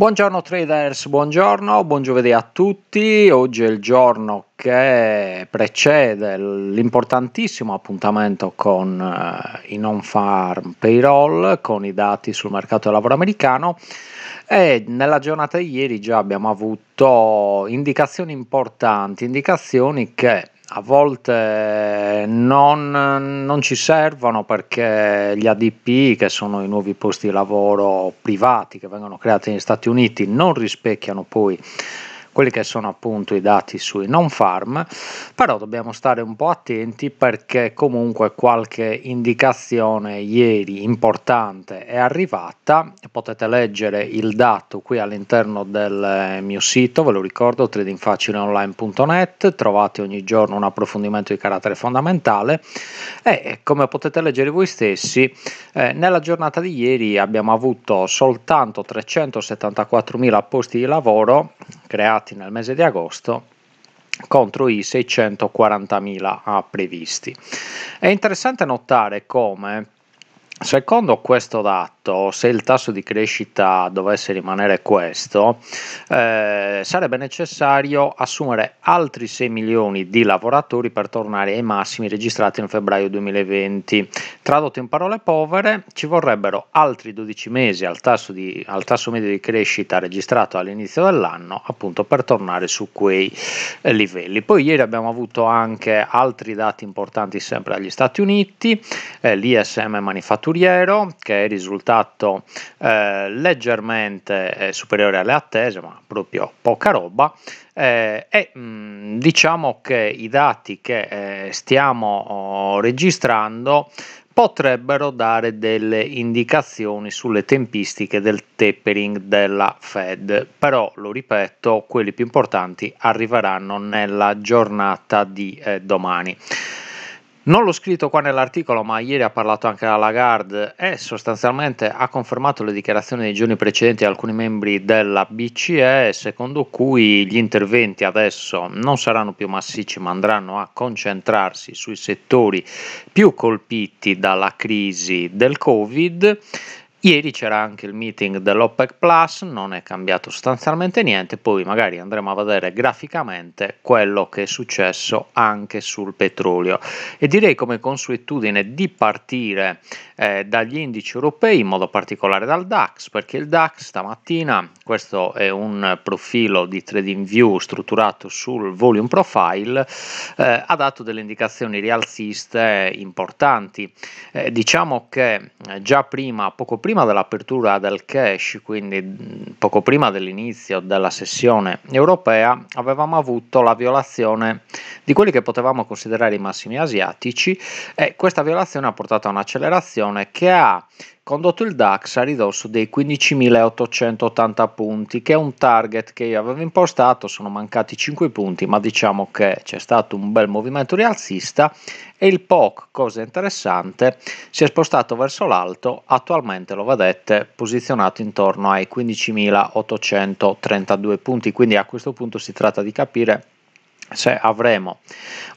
Buongiorno traders, buongiorno, buon giovedì a tutti. Oggi è il giorno che precede l'importantissimo appuntamento con eh, i non farm payroll, con i dati sul mercato del lavoro americano e nella giornata di ieri già abbiamo avuto indicazioni importanti, indicazioni che a volte non, non, ci servono perché gli ADP, che sono i nuovi posti di lavoro privati che vengono creati negli Stati Uniti, non rispecchiano poi quelli che sono appunto i dati sui non farm, però dobbiamo stare un po' attenti perché comunque qualche indicazione ieri importante è arrivata, potete leggere il dato qui all'interno del eh, mio sito, ve lo ricordo tradingfacileonline.net, trovate ogni giorno un approfondimento di carattere fondamentale e eh, come potete leggere voi stessi eh, nella giornata di ieri abbiamo avuto soltanto 374.000 posti di lavoro creati nel mese di agosto contro i 640.000 previsti. È interessante notare come Secondo questo dato, se il tasso di crescita dovesse rimanere questo, eh, sarebbe necessario assumere altri 6 milioni di lavoratori per tornare ai massimi registrati nel febbraio 2020. Tradotto in parole povere, ci vorrebbero altri 12 mesi al tasso, di, al tasso medio di crescita registrato all'inizio dell'anno, appunto per tornare su quei eh, livelli. Poi ieri abbiamo avuto anche altri dati importanti sempre dagli Stati Uniti, eh, l'ISM manifatturato manifatturiero che è risultato eh, leggermente eh, superiore alle attese, ma proprio poca roba. Eh, e mh, mm, diciamo che i dati che eh, stiamo oh, registrando potrebbero dare delle indicazioni sulle tempistiche del tapering della Fed, però lo ripeto, quelli più importanti arriveranno nella giornata di eh, domani. Non l'ho scritto qua nell'articolo, ma ieri ha parlato anche la Lagarde e sostanzialmente ha confermato le dichiarazioni dei giorni precedenti di alcuni membri della BCE, secondo cui gli interventi adesso non saranno più massicci, ma andranno a concentrarsi sui settori più colpiti dalla crisi del Covid Ieri c'era anche il meeting dell'OPEC Plus, non è cambiato sostanzialmente niente, poi magari andremo a vedere graficamente quello che è successo anche sul petrolio. E direi come consuetudine di partire eh, dagli indici europei, in modo particolare dal DAX, perché il DAX stamattina, questo è un profilo di TradingView strutturato sul volume profile, eh, ha dato delle indicazioni rialziste importanti. Eh, diciamo che eh, già prima, poco prima, prima dell'apertura del cash, quindi mm, poco prima dell'inizio della sessione europea, avevamo avuto la violazione di quelli che potevamo considerare i massimi asiatici e questa violazione ha portato a un'accelerazione che ha condotto il DAX a ridosso dei 15.880 punti, che è un target che io avevo impostato, sono mancati 5 punti, ma diciamo che c'è stato un bel movimento rialzista e il POC, cosa interessante, si è spostato verso l'alto, attualmente lo vedete posizionato intorno ai 15.832 punti, quindi a questo punto si tratta di capire se cioè, avremo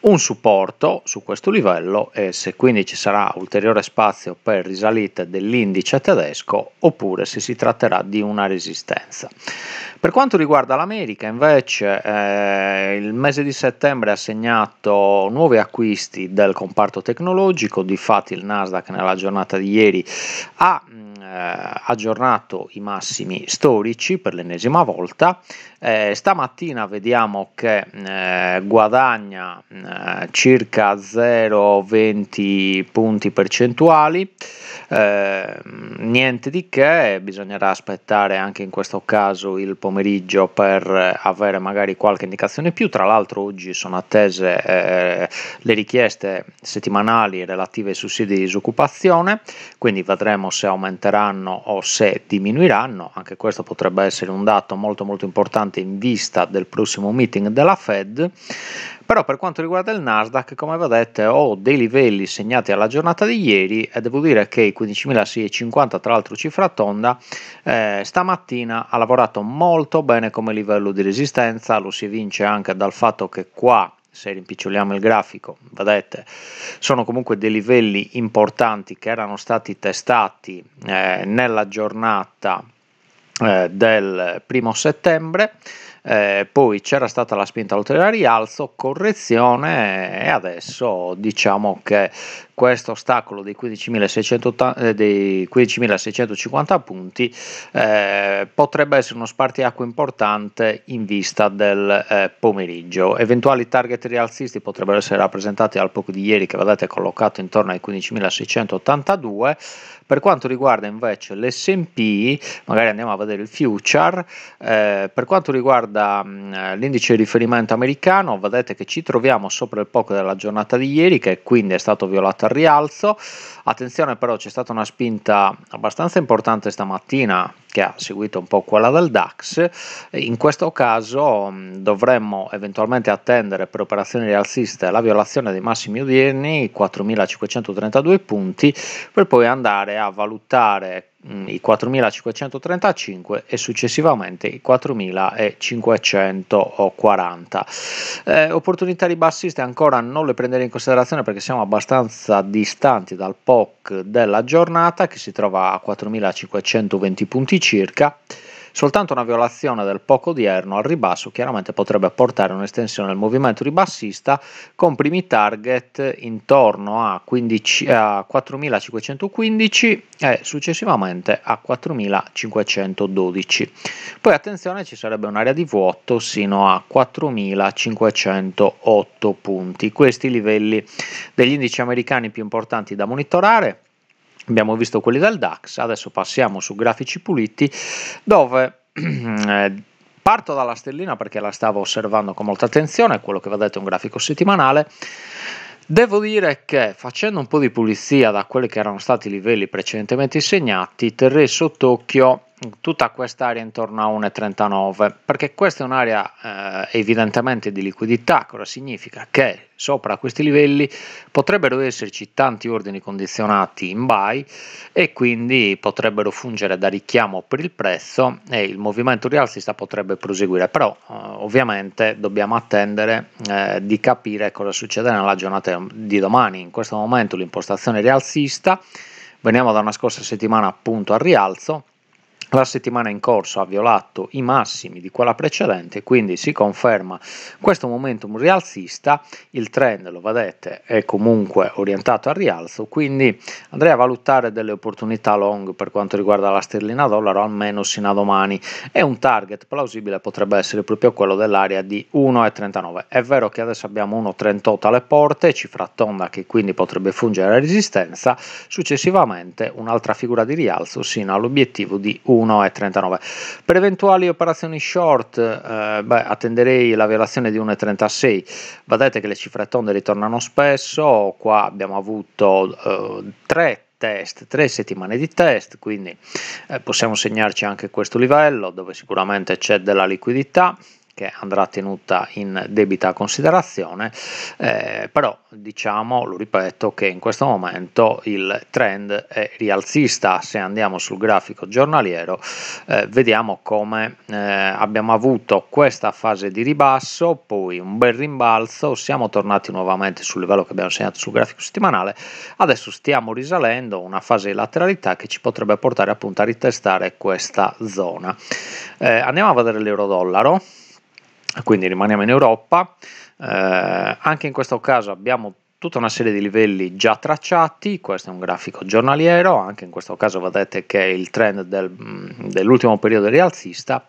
un supporto su questo livello e se quindi ci sarà ulteriore spazio per risalite dell'indice tedesco oppure se si tratterà di una resistenza. Per quanto riguarda l'America invece eh, il mese di settembre ha segnato nuovi acquisti del comparto tecnologico, difatti il Nasdaq nella giornata di ieri ha eh, aggiornato i massimi storici per l'ennesima volta, eh, stamattina vediamo che eh, eh, guadagna eh, circa 0,20 punti percentuali, eh, niente di che, bisognerà aspettare anche in questo caso il pomeriggio per avere magari qualche indicazione in più, tra l'altro oggi sono attese eh, le richieste settimanali relative ai sussidi di disoccupazione, quindi vedremo se aumenteranno o se diminuiranno, anche questo potrebbe essere un dato molto molto importante in vista del prossimo meeting della Fed però per quanto riguarda il Nasdaq, come vedete, ho dei livelli segnati alla giornata di ieri e devo dire che i 15.650, tra l'altro cifra tonda, eh, stamattina ha lavorato molto bene come livello di resistenza, lo si evince anche dal fatto che qua se rimpiccioliamo il grafico, vedete, sono comunque dei livelli importanti che erano stati testati eh, nella giornata eh, del primo settembre eh, poi c'era stata la spinta ulteriore al rialzo, correzione e adesso diciamo che questo ostacolo dei 15.650 eh, dei 15.650 punti eh, potrebbe essere uno spartiacque importante in vista del eh, pomeriggio. Eventuali target rialzisti potrebbero essere rappresentati al poco di ieri che vedete collocato intorno ai 15.682. Per quanto riguarda invece l'SP, magari andiamo a vedere il future, eh, per quanto riguarda mh, mm, l'indice di riferimento americano, vedete che ci troviamo sopra il poco della giornata di ieri, che quindi è stato violato al rialzo. Attenzione però c'è stata una spinta abbastanza importante stamattina che ha seguito un po' quella del DAX. In questo caso mm, dovremmo eventualmente attendere per operazioni rialziste la violazione dei massimi odierni, 4.532 punti, per poi andare a valutare Mm, i 4.535 e successivamente i 4.540. Eh, opportunità di bassiste ancora non le prendere in considerazione perché siamo abbastanza distanti dal POC della giornata che si trova a 4.520 punti circa. Soltanto una violazione del poco odierno al ribasso chiaramente potrebbe portare un'estensione del movimento ribassista con primi target intorno a, 15, a 4.515 e successivamente a 4.512. Poi attenzione ci sarebbe un'area di vuoto sino a 4.508 punti. Questi livelli degli indici americani più importanti da monitorare Abbiamo visto quelli del DAX, adesso passiamo su grafici puliti dove eh, parto dalla stellina perché la stavo osservando con molta attenzione, quello che vedete è un grafico settimanale. Devo dire che facendo un po' di pulizia da quelli che erano stati i livelli precedentemente segnati, terrei sott'occhio tutta quest'area intorno a 1,39 perché questa è un'area eh, evidentemente di liquidità cosa significa che sopra questi livelli potrebbero esserci tanti ordini condizionati in buy e quindi potrebbero fungere da richiamo per il prezzo e il movimento rialzista potrebbe proseguire però eh, ovviamente dobbiamo attendere eh, di capire cosa succederà nella giornata di domani in questo momento l'impostazione rialzista veniamo da una scorsa settimana appunto al rialzo la settimana in corso ha violato i massimi di quella precedente, quindi si conferma questo momentum rialzista, il trend, lo vedete, è comunque orientato al rialzo, quindi andrei a valutare delle opportunità long per quanto riguarda la sterlina dollaro, almeno sino a domani, e un target plausibile potrebbe essere proprio quello dell'area di 1,39. È vero che adesso abbiamo 1,38 alle porte, cifra tonda che quindi potrebbe fungere a resistenza, successivamente un'altra figura di rialzo sino all'obiettivo di 1. 1,39. Per eventuali operazioni short, eh, beh, attenderei la violazione di 1,36. Vedete che le cifre tonde ritornano spesso, qua abbiamo avuto eh, tre test, tre settimane di test, quindi eh, possiamo segnarci anche questo livello dove sicuramente c'è della liquidità che andrà tenuta in debita considerazione, eh, però diciamo, lo ripeto, che in questo momento il trend è rialzista, se andiamo sul grafico giornaliero eh, vediamo come eh, abbiamo avuto questa fase di ribasso, poi un bel rimbalzo, siamo tornati nuovamente sul livello che abbiamo segnato sul grafico settimanale, adesso stiamo risalendo una fase di lateralità che ci potrebbe portare appunto a ritestare questa zona. Eh, andiamo a vedere l'euro dollaro quindi rimaniamo in Europa. Eh, anche in questo caso abbiamo tutta una serie di livelli già tracciati, questo è un grafico giornaliero, anche in questo caso vedete che è il trend del, mm, dell'ultimo periodo rialzista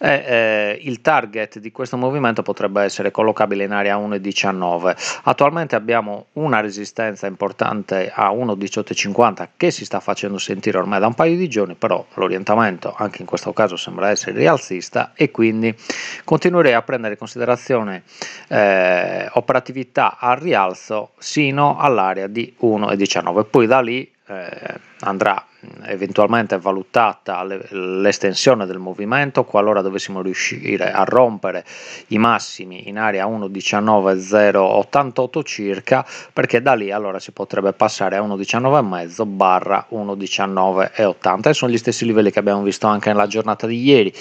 e eh, il target di questo movimento potrebbe essere collocabile in area 1,19. Attualmente abbiamo una resistenza importante a 1,1850 che si sta facendo sentire ormai da un paio di giorni, però l'orientamento anche in questo caso sembra essere rialzista e quindi continuerei a prendere in considerazione eh, operatività al rialzo sino all'area di 1,19 poi da lì eh, andrà mm, eventualmente valutata l'estensione del movimento qualora dovessimo riuscire a rompere i massimi in area 1.19088 circa perché da lì allora si potrebbe passare a 1.19,5 barra 1.19,80 e sono gli stessi livelli che abbiamo visto anche nella giornata di ieri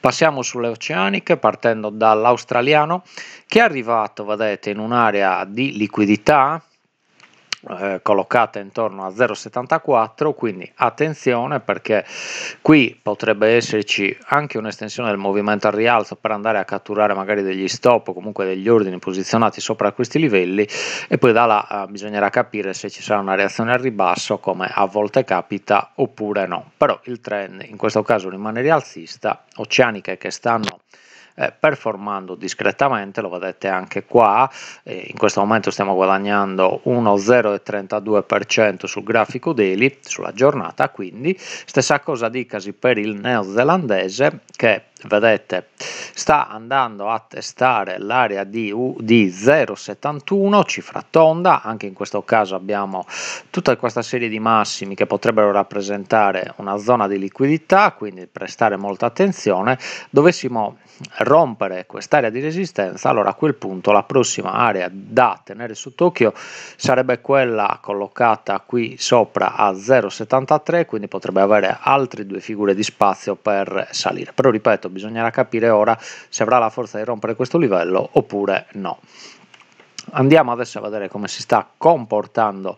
passiamo sulle oceaniche partendo dall'australiano che è arrivato vedete in un'area di liquidità eh, collocata intorno a 0,74 quindi attenzione perché qui potrebbe esserci anche un'estensione del movimento al rialzo per andare a catturare magari degli stop o comunque degli ordini posizionati sopra questi livelli e poi da là eh, bisognerà capire se ci sarà una reazione al ribasso come a volte capita oppure no però il trend in questo caso rimane rialzista oceaniche che stanno eh, performando discretamente, lo vedete anche qua, eh, in questo momento stiamo guadagnando 1,032% sul grafico daily, sulla giornata quindi, stessa cosa dicasi per il neozelandese che vedete, sta andando a testare l'area di, di 0,71, cifra tonda, anche in questo caso abbiamo tutta questa serie di massimi che potrebbero rappresentare una zona di liquidità, quindi prestare molta attenzione, dovessimo rompere quest'area di resistenza, allora a quel punto la prossima area da tenere sott'occhio sarebbe quella collocata qui sopra a 0,73, quindi potrebbe avere altre due figure di spazio per salire, però ripeto bisognerà capire ora se avrà la forza di rompere questo livello oppure no. Andiamo adesso a vedere come si sta comportando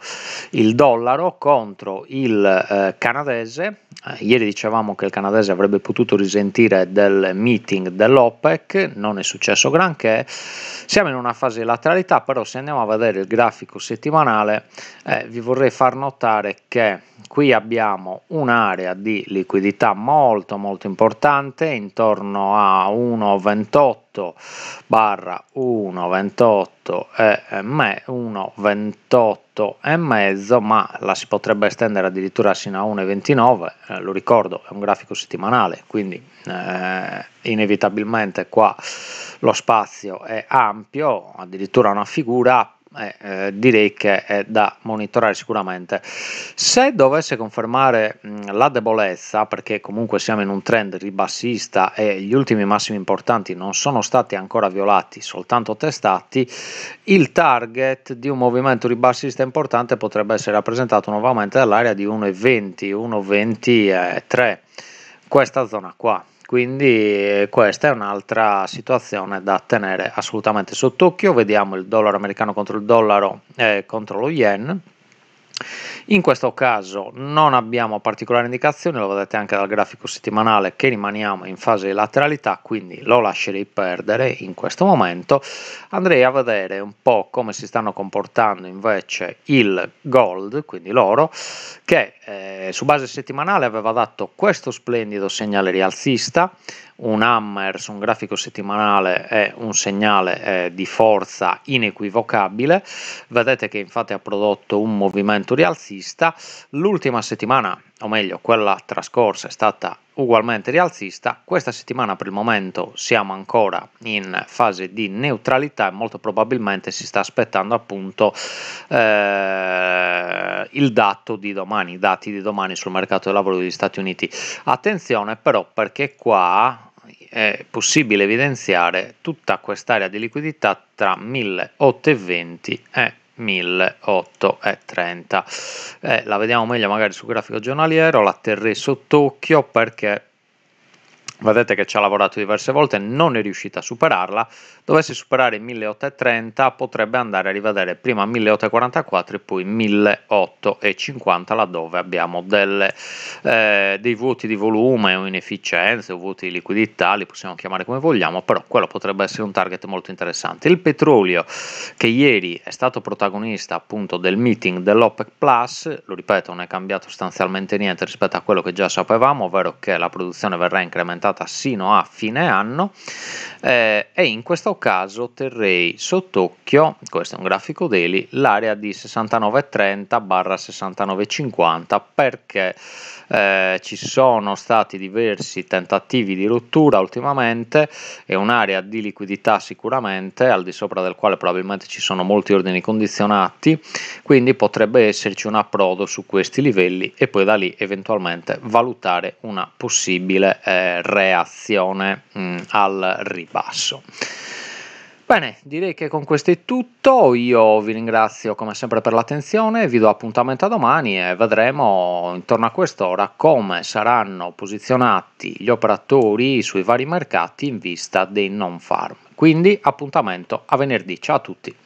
il dollaro contro il eh, canadese. Eh, ieri dicevamo che il canadese avrebbe potuto risentire del meeting dell'OPEC, non è successo granché. Siamo in una fase di lateralità, però se andiamo a vedere il grafico settimanale eh, vi vorrei far notare che qui abbiamo un'area di liquidità molto molto importante intorno a 1,28 128 barra 128 e me 128 e mezzo ma la si potrebbe estendere addirittura sino a 1,29 eh, lo ricordo è un grafico settimanale quindi eh, inevitabilmente qua lo spazio è ampio addirittura una figura eh, eh, direi che è da monitorare sicuramente. Se dovesse confermare mh, la debolezza, perché comunque siamo in un trend ribassista e gli ultimi massimi importanti non sono stati ancora violati, soltanto testati, il target di un movimento ribassista importante potrebbe essere rappresentato nuovamente dall'area di 1,20, 1,23, questa zona qua. Quindi eh, questa è un'altra situazione da tenere assolutamente sott'occhio. Vediamo il dollaro americano contro il dollaro eh, contro lo yen in questo caso non abbiamo particolari indicazioni, lo vedete anche dal grafico settimanale che rimaniamo in fase di lateralità, quindi lo lascerei perdere in questo momento. Andrei a vedere un po' come si stanno comportando invece il gold, quindi l'oro, che eh, su base settimanale aveva dato questo splendido segnale rialzista, un hammer su un grafico settimanale è un segnale eh, di forza inequivocabile, vedete che infatti ha prodotto un movimento rialzista, l'ultima settimana, o meglio quella trascorsa, è stata ugualmente rialzista, questa settimana per il momento siamo ancora in fase di neutralità e molto probabilmente si sta aspettando appunto eh, il dato di domani, i dati di domani sul mercato del lavoro degli Stati Uniti. Attenzione però perché qua è possibile evidenziare tutta quest'area di liquidità tra 1820 e 1830. Eh, la vediamo meglio magari sul grafico giornaliero, la terrei sott'occhio perché vedete che ci ha lavorato diverse volte, non è riuscita a superarla, dovesse superare i 1830 potrebbe andare a rivedere prima 1844 e poi 1850 laddove abbiamo delle, eh, dei vuoti di volume o inefficienze o vuoti di liquidità, li possiamo chiamare come vogliamo, però quello potrebbe essere un target molto interessante. Il petrolio che ieri è stato protagonista appunto del meeting dell'OPEC Plus, lo ripeto non è cambiato sostanzialmente niente rispetto a quello che già sapevamo, ovvero che la produzione verrà incrementata portata sino a fine anno eh, e in questo caso terrei sott'occhio, questo è un grafico daily, l'area di 69,30-69,50 perché eh, ci sono stati diversi tentativi di rottura ultimamente è un'area di liquidità sicuramente al di sopra del quale probabilmente ci sono molti ordini condizionati quindi potrebbe esserci un approdo su questi livelli e poi da lì eventualmente valutare una possibile eh, reazione mh, mm, al ribasso. Bene, direi che con questo è tutto, io vi ringrazio come sempre per l'attenzione, vi do appuntamento a domani e vedremo intorno a quest'ora come saranno posizionati gli operatori sui vari mercati in vista dei non farm. Quindi appuntamento a venerdì, ciao a tutti!